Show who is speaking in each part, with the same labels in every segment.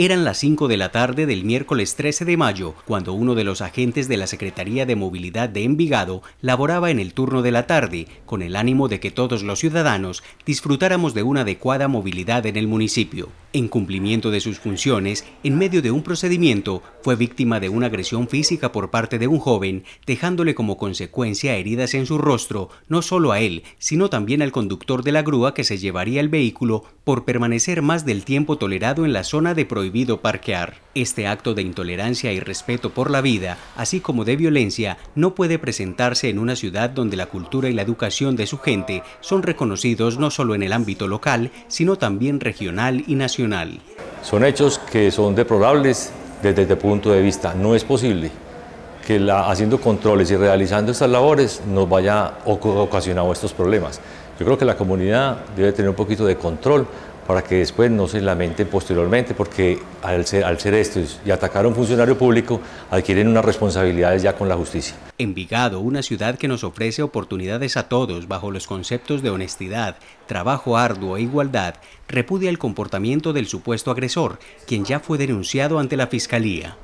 Speaker 1: Eran las 5 de la tarde del miércoles 13 de mayo, cuando uno de los agentes de la Secretaría de Movilidad de Envigado laboraba en el turno de la tarde, con el ánimo de que todos los ciudadanos disfrutáramos de una adecuada movilidad en el municipio. En cumplimiento de sus funciones, en medio de un procedimiento, fue víctima de una agresión física por parte de un joven, dejándole como consecuencia heridas en su rostro, no solo a él, sino también al conductor de la grúa que se llevaría el vehículo por permanecer más del tiempo tolerado en la zona de prohibición prohibido parquear. Este acto de intolerancia y respeto por la vida, así como de violencia, no puede presentarse en una ciudad donde la cultura y la educación de su gente son
Speaker 2: reconocidos no solo en el ámbito local, sino también regional y nacional. Son hechos que son deplorables desde este punto de vista. No es posible que la, haciendo controles y realizando estas labores nos vaya ocasionado estos problemas. Yo creo que la comunidad debe tener un poquito de control para que después no se lamenten posteriormente, porque al ser, estos y atacar a un funcionario público, adquieren unas responsabilidades ya con la justicia. Envigado, una
Speaker 1: ciudad que nos ofrece oportunidades a todos bajo los
Speaker 2: conceptos de honestidad,
Speaker 1: trabajo arduo e igualdad, repudia el comportamiento del supuesto agresor, quien ya fue denunciado ante la Fiscalía.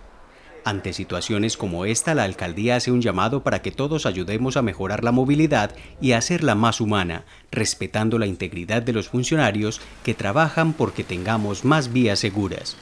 Speaker 1: Ante situaciones como esta, la alcaldía hace un llamado para que todos ayudemos a mejorar la movilidad y hacerla más humana, respetando la integridad de los funcionarios que trabajan porque tengamos más vías seguras.